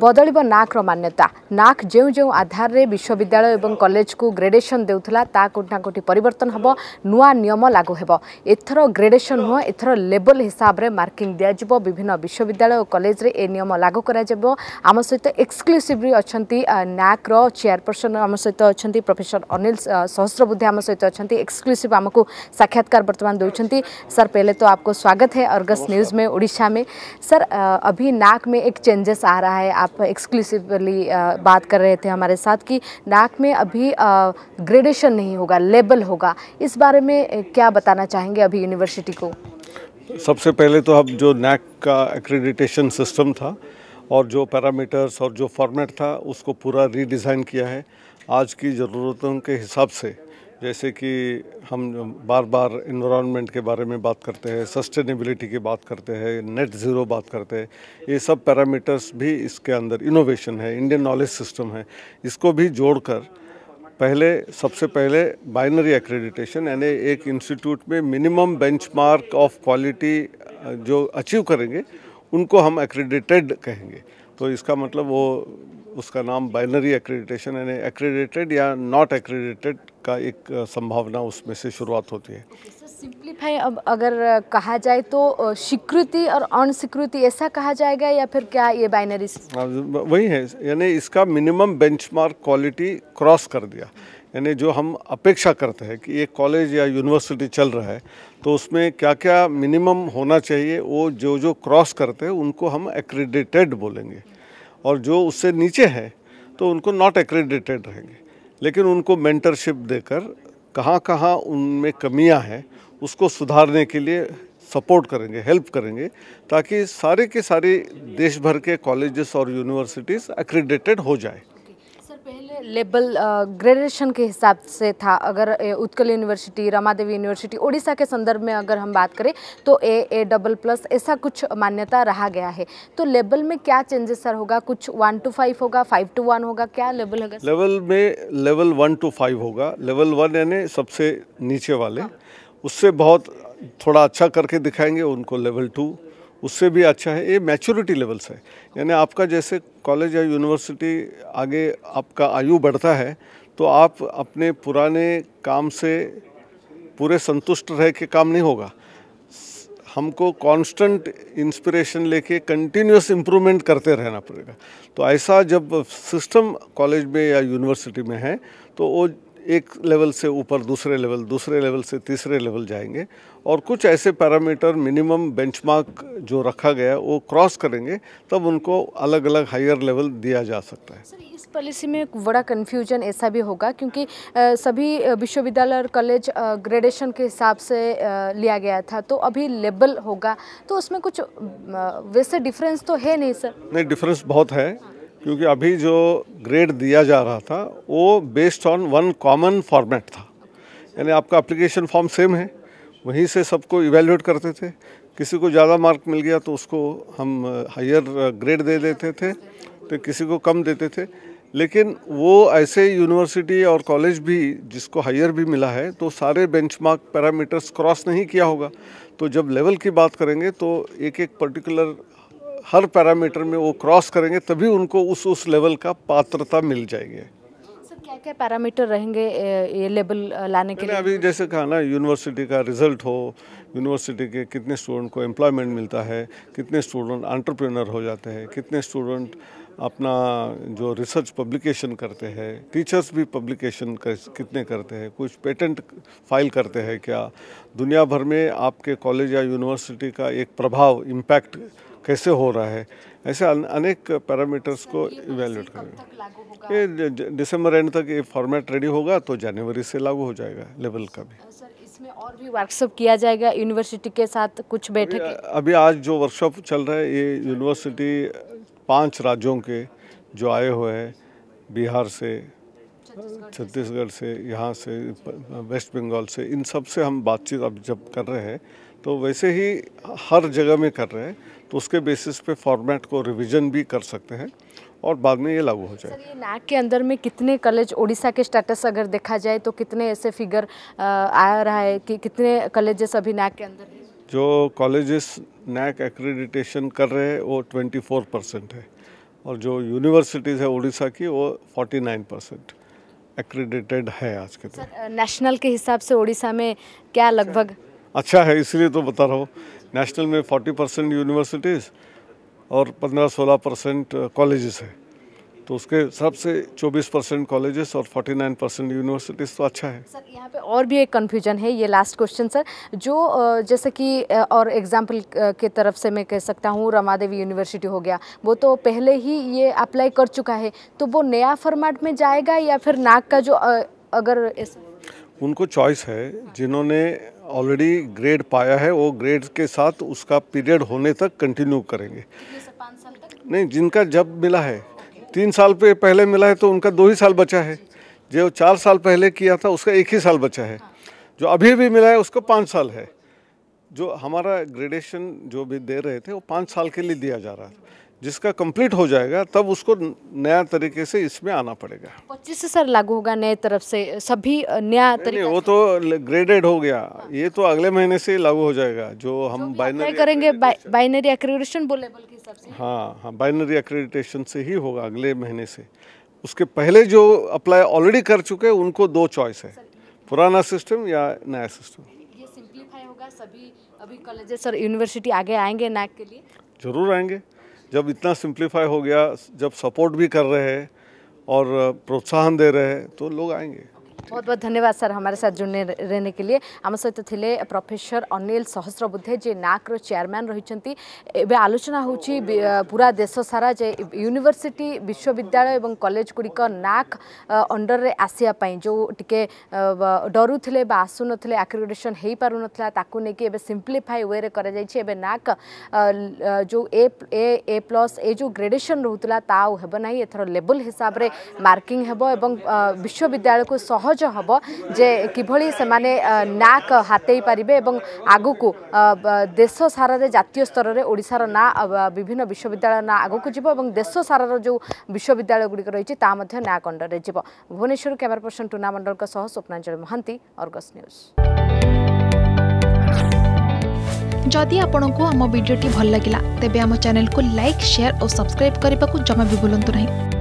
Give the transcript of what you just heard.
ବଦଳିବ ନାକ୍ର ମାନ୍ୟତା ନାକ୍ ଯେଉଁ ଯେଉଁ ଆଧାରରେ ବିଶ୍ୱବିଦ୍ୟାଳୟ ଏବଂ କଲେଜକୁ ଗ୍ରେଡେସନ୍ ଦେଉଥିଲା ତା କୋଠି ନା କୋଠି ପରିବର୍ତ୍ତନ ହେବ ନୂଆ ନିୟମ ଲାଗୁ ହେବ ଏଥର ଗ୍ରେଡେସନ୍ ନୁହଁ ଏଥର ଲେବଲ୍ ହିସାବରେ ମାର୍କିଂ ଦିଆଯିବ ବିଭିନ୍ନ ବିଶ୍ୱବିଦ୍ୟାଳୟ ଓ କଲେଜରେ ଏ ନିୟମ ଲାଗୁ କରାଯିବ ଆମ ସହିତ ଏକ୍ସକ୍ଲୁସିଭ୍ଲି ଅଛନ୍ତି ନାକ୍ର ଚେୟାରପର୍ସନ୍ ଆମ ସହିତ ଅଛନ୍ତି ପ୍ରଫେସର ଅନିଲ ସହସ୍ରବୁଦ୍ଧେ ଆମ ସହିତ ଅଛନ୍ତି ଏକ୍ସକ୍ଲୁସିଭ୍ ଆମକୁ ସାକ୍ଷାତକାର ବର୍ତ୍ତମାନ ଦେଉଛନ୍ତି ସାର୍ ପहले तो आपको स्वागत है अर्गस न्यूज़ में उड़ीसा में सर अभी नाक में एक चेंजेस आ रहा है आप एक्सक्लूसिवली बात कर रहे थे हमारे साथ कि नाक में अभी ग्रेडेशन नहीं होगा लेबल होगा इस बारे में क्या बताना चाहेंगे अभी यूनिवर्सिटी को सबसे पहले तो अब जो नैक का एक्रेडिटेशन सिस्टम था और जो पैरामीटर्स और जो फॉर्मेट था उसको पूरा रीडिज़ाइन किया है आज की ज़रूरतों के हिसाब से जैसे कि हम बार बार इन्वामेंट के बारे में बात करते हैं सस्टेनेबिलिटी की बात करते हैं नेट ज़ीरो बात करते हैं ये सब पैरामीटर्स भी इसके अंदर इनोवेशन है इंडियन नॉलेज सिस्टम है इसको भी जोड़कर पहले सबसे पहले बाइनरी एक्रेडिटेशन यानी एक इंस्टीट्यूट में मिनिमम बेंचमार्क ऑफ क्वालिटी जो अचीव करेंगे उनको हम एक्रेडिटेड कहेंगे तो इसका मतलब वो उसका नाम बाइनरी एक्रेडिटेशन यानी एक्रेडिटेड या नॉट एक्रेडिटेड का एक संभावना उसमें से शुरुआत होती है सिंप्लीफाई अब अगर कहा जाए तो स्वीकृति और अनस्वीकृति ऐसा कहा जाएगा या फिर क्या ये हाँ, बाइनरी वही है यानी इसका मिनिमम बेंचमार्क क्वालिटी क्रॉस कर दिया यानी जो हम अपेक्षा करते हैं कि एक कॉलेज या यूनिवर्सिटी चल रहा है तो उसमें क्या क्या मिनिमम होना चाहिए वो जो जो क्रॉस करते हैं उनको हम एक्रेडिटेड बोलेंगे और जो उससे नीचे है तो उनको नॉट एक्रेडिटेड रहेंगे लेकिन उनको मेंटरशिप देकर कहाँ कहाँ उनमें कमियाँ हैं उसको सुधारने के लिए सपोर्ट करेंगे हेल्प करेंगे ताकि सारे के सारे देश भर के कॉलेजेस और यूनिवर्सिटीज़ एक्रेडिटेड हो जाए पहले लेबल ग्रेजुएशन के हिसाब से था अगर उत्कल यूनिवर्सिटी रमा देवी यूनिवर्सिटी ओडिशा के संदर्भ में अगर हम बात करें तो ए ए डबल प्लस ऐसा कुछ मान्यता रहा गया है तो लेवल में क्या चेंजेस सर होगा कुछ वन टू फाइव होगा फाइव टू वन होगा क्या लेवल होगा लेवल में लेवल वन टू फाइव होगा लेवल वन यानी सबसे नीचे वाले हाँ। उससे बहुत थोड़ा अच्छा करके दिखाएंगे उनको लेवल टू उससे भी अच्छा है ये मैच्योरिटी लेवल्स है यानी आपका जैसे कॉलेज या यूनिवर्सिटी आगे आपका आयु बढ़ता है तो आप अपने पुराने काम से पूरे संतुष्ट रह के काम नहीं होगा हमको कांस्टेंट इंस्पिरेशन लेके कंटिन्यूस इम्प्रूवमेंट करते रहना पड़ेगा तो ऐसा जब सिस्टम कॉलेज में या यूनिवर्सिटी में है तो वो एक लेवल से ऊपर दूसरे लेवल दूसरे लेवल से तीसरे लेवल जाएंगे और कुछ ऐसे पैरामीटर मिनिमम बेंचमार्क जो रखा गया वो क्रॉस करेंगे तब उनको अलग अलग हायर लेवल दिया जा सकता है सर इस पॉलिसी में एक बड़ा कन्फ्यूजन ऐसा भी होगा क्योंकि सभी विश्वविद्यालय और कॉलेज ग्रेडेशन के हिसाब से लिया गया था तो अभी लेबल होगा तो उसमें कुछ वैसे डिफरेंस तो है नहीं सर नहीं डिफरेंस बहुत है क्योंकि अभी जो ग्रेड दिया जा रहा था वो based on one common format था यानी आपका एप्लीकेशन फॉर्म सेम है वहीं से सबको इवेल्यूट करते थे किसी को ज़्यादा मार्क मिल गया तो उसको हम हायर uh, ग्रेड uh, दे देते थे तो किसी को कम देते थे लेकिन वो ऐसे यूनिवर्सिटी और कॉलेज भी जिसको हायर भी मिला है तो सारे बेंचमार्क पैरामीटर्स क्रॉस नहीं किया होगा तो जब लेवल की बात करेंगे तो एक एक पर्टिकुलर हर पैरामीटर में वो क्रॉस करेंगे तभी उनको उस उस लेवल का पात्रता मिल जाएगी क्या क्या पैरामीटर रहेंगे ये लेवल लाने के लिए अभी जैसे कहा ना यूनिवर्सिटी का रिजल्ट हो यूनिवर्सिटी के कितने स्टूडेंट को एम्प्लॉयमेंट मिलता है कितने स्टूडेंट आंट्रप्रेनर हो जाते हैं कितने स्टूडेंट अपना जो रिसर्च पब्लिकेशन करते हैं टीचर्स भी पब्लिकेशन कर, कितने करते हैं कुछ पेटेंट फाइल करते हैं क्या दुनिया भर में आपके कॉलेज या यूनिवर्सिटी का एक प्रभाव इम्पैक्ट कैसे हो रहा है ऐसे अनेक पैरामीटर्स को इवेल्यूट करेंगे ये दिसंबर एंड तक ये फॉर्मेट रेडी होगा तो जनवरी से लागू हो जाएगा लेवल का भी सर इसमें और भी वर्कशॉप किया जाएगा यूनिवर्सिटी के साथ कुछ बैठक अभी आज जो वर्कशॉप चल रहा है ये यूनिवर्सिटी पांच राज्यों के जो आए हुए हैं बिहार से छत्तीसगढ़ से यहाँ से वेस्ट बंगाल से इन सब से हम बातचीत अब जब कर रहे हैं तो वैसे ही हर जगह में कर रहे हैं तो उसके बेसिस पे फॉर्मेट को रिवीजन भी कर सकते हैं और बाद में ये लागू हो जाए ये नैक के अंदर में कितने कॉलेज ओडिशा के स्टेटस अगर देखा जाए तो कितने ऐसे फिगर आ रहा है कि कितने कॉलेजेस अभी नैक के अंदर जो कॉलेजेस नैक एक्रीडिटेशन कर रहे हैं वो फोर परसेंट है और जो यूनिवर्सिटीज़ है उड़ीसा की वो नाइन परसेंट एक्रीडिटेड है आज के दिन नेशनल के हिसाब से उड़ीसा में क्या अच्छा। लगभग अच्छा है इसलिए तो बता रहा हूँ नेशनल में 40 परसेंट यूनिवर्सिटीज़ और 15-16 परसेंट कॉलेजेस है तो उसके हिसाब से 24 परसेंट कॉलेजेस और 49 परसेंट यूनिवर्सिटीज़ तो अच्छा है सर यहाँ पे और भी एक कन्फ्यूजन है ये लास्ट क्वेश्चन सर जो जैसे कि और एग्जाम्पल के तरफ से मैं कह सकता हूँ रमा देवी यूनिवर्सिटी हो गया वो तो पहले ही ये अप्लाई कर चुका है तो वो नया फॉर्मेट में जाएगा या फिर नाक का जो अगर इस... उनको चॉइस है जिन्होंने ऑलरेडी ग्रेड पाया है वो ग्रेड के साथ उसका पीरियड होने तक कंटिन्यू करेंगे नहीं जिनका जब मिला है तीन साल पे पहले मिला है तो उनका दो ही साल बचा है जो चार साल पहले किया था उसका एक ही साल बचा है जो अभी भी मिला है उसको पाँच साल है जो हमारा ग्रेडेशन जो भी दे रहे थे वो पाँच साल के लिए दिया जा रहा है जिसका कंप्लीट हो जाएगा तब उसको नया तरीके से इसमें आना पड़ेगा पच्चीस से सर लागू होगा नए तरफ से सभी नया तरीके वो तो ग्रेडेड हो गया हाँ। ये तो अगले महीने से लागू हो जाएगा जो हम बाइनरी करेंगे बाइनरी एक्रेडिटेशन हाँ हाँ बाइनरी एक्रेडिटेशन से ही होगा अगले महीने से उसके पहले जो अप्लाई ऑलरेडी कर चुके हैं उनको दो चॉइस है पुराना सिस्टम या नया सिस्टम ये सिंप्लीफाई होगा सभी अभी कॉलेजेस और यूनिवर्सिटी आगे आएंगे नैक के लिए जरूर आएंगे जब इतना सिंप्लीफाई हो गया जब सपोर्ट भी कर रहे हैं और प्रोत्साहन दे रहे हैं तो लोग आएंगे बहुत बहुत धन्यवाद सर हमारे साथ जुड़ने रहने के लिए आम सहित तो थिले प्रोफेसर अनिल सहस्रबुद्धे जे नाक्र चेयरमैन रही एवं आलोचना हो पूरा देश सारा जे यूनिवर्सिटी विश्वविद्यालय और कलेज गुड़िक नाक अंडर रे आसवाई जो टी डरुले आसुन आक्रिडेसन हो पार नहीं सीम्प्लीफाई वे कर नाक जो ए ए प्लस ए जो ग्रेडेसन रोला ता एथर लेवल हिसाब से मार्किंग हे विश्वविद्यालय को सहज ସହଜ ହେବ ଯେ କିଭଳି ସେମାନେ ନାଁ ହାତେଇ ପାରିବେ ଏବଂ ଆଗକୁ ଦେଶ ସାରାରେ ଜାତୀୟ ସ୍ତରରେ ଓଡ଼ିଶାର ନାଁ ବିଭିନ୍ନ ବିଶ୍ୱବିଦ୍ୟାଳୟ ନାଁ ଆଗକୁ ଯିବ ଏବଂ ଦେଶ ସାରାର ଯେଉଁ ବିଶ୍ୱବିଦ୍ୟାଳୟଗୁଡ଼ିକ ରହିଛି ତାହା ମଧ୍ୟ ନାଁ କଣ୍ଡରେ ଯିବ ଭୁବନେଶ୍ୱର କ୍ୟାମେରା ପର୍ସନ ଟୁନା ମଣ୍ଡଳଙ୍କ ସହ ସ୍ୱପ୍ନାଞ୍ଚଳ ମହାନ୍ତି ଅର୍ଗସ୍ ନ୍ୟୁଜ୍ ଯଦି ଆପଣଙ୍କୁ ଆମ ଭିଡ଼ିଓଟି ଭଲ ଲାଗିଲା ତେବେ ଆମ ଚ୍ୟାନେଲକୁ ଲାଇକ୍ ସେୟାର ଓ ସବସ୍କ୍ରାଇବ୍ କରିବାକୁ ଜମା ବି ଭୁଲନ୍ତୁ ନାହିଁ